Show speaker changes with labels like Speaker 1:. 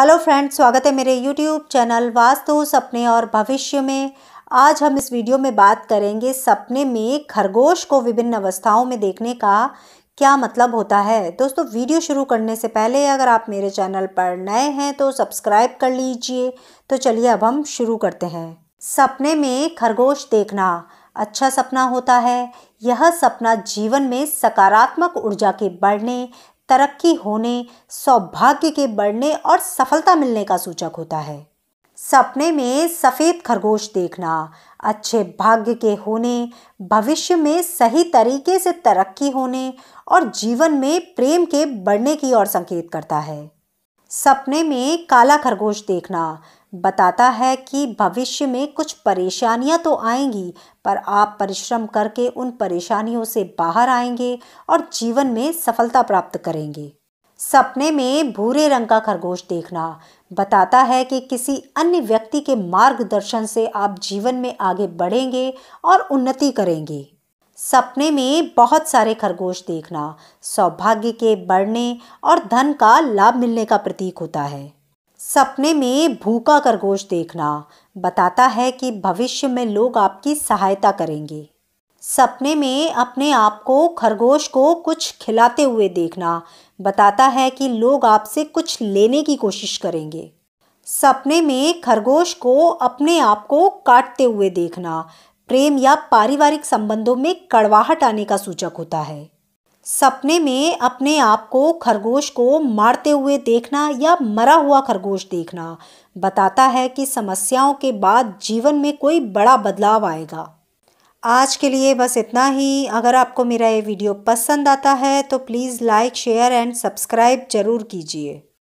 Speaker 1: hello friends स्वागत है मेरे यूट्यूब चैनल वास्तु सपने और भविष्य में आज हम इस वीडियो में बात करेंगे सपने में खरगोश को विभिन्न अवस्थाओं में देखने का क्या मतलब होता है दोस्तों वीडियो शुरू करने से पहले अगर आप मेरे चैनल पर नए हैं तो सब्सक्राइब कर लीजिए तो चलिए अब हम शुरू करते हैं सपने में खरगोश देखना अच्छा सपना होता है यह सपना जीवन में सकारात्मक ऊर्जा के बढ़ने तरक्की होने सौभाग्य के बढ़ने और सफलता मिलने का सूचक होता है सपने में सफ़ेद खरगोश देखना अच्छे भाग्य के होने भविष्य में सही तरीके से तरक्की होने और जीवन में प्रेम के बढ़ने की ओर संकेत करता है सपने में काला खरगोश देखना बताता है कि भविष्य में कुछ परेशानियां तो आएंगी पर आप परिश्रम करके उन परेशानियों से बाहर आएंगे और जीवन में सफलता प्राप्त करेंगे सपने में भूरे रंग का खरगोश देखना बताता है कि किसी अन्य व्यक्ति के मार्गदर्शन से आप जीवन में आगे बढ़ेंगे और उन्नति करेंगे सपने में बहुत सारे खरगोश देखना सौभाग्य के बढ़ने और धन का लाभ मिलने का प्रतीक होता है सपने में भूखा खरगोश देखना बताता है कि भविष्य में लोग आपकी सहायता करेंगे सपने में अपने आप को खरगोश को कुछ खिलाते हुए देखना बताता है कि लोग आपसे कुछ लेने की कोशिश करेंगे सपने में खरगोश को अपने आप को काटते हुए देखना प्रेम या पारिवारिक संबंधों में कड़वाहट आने का सूचक होता है सपने में अपने आप को खरगोश को मारते हुए देखना या मरा हुआ खरगोश देखना बताता है कि समस्याओं के बाद जीवन में कोई बड़ा बदलाव आएगा आज के लिए बस इतना ही अगर आपको मेरा ये वीडियो पसंद आता है तो please like share and subscribe ज़रूर कीजिए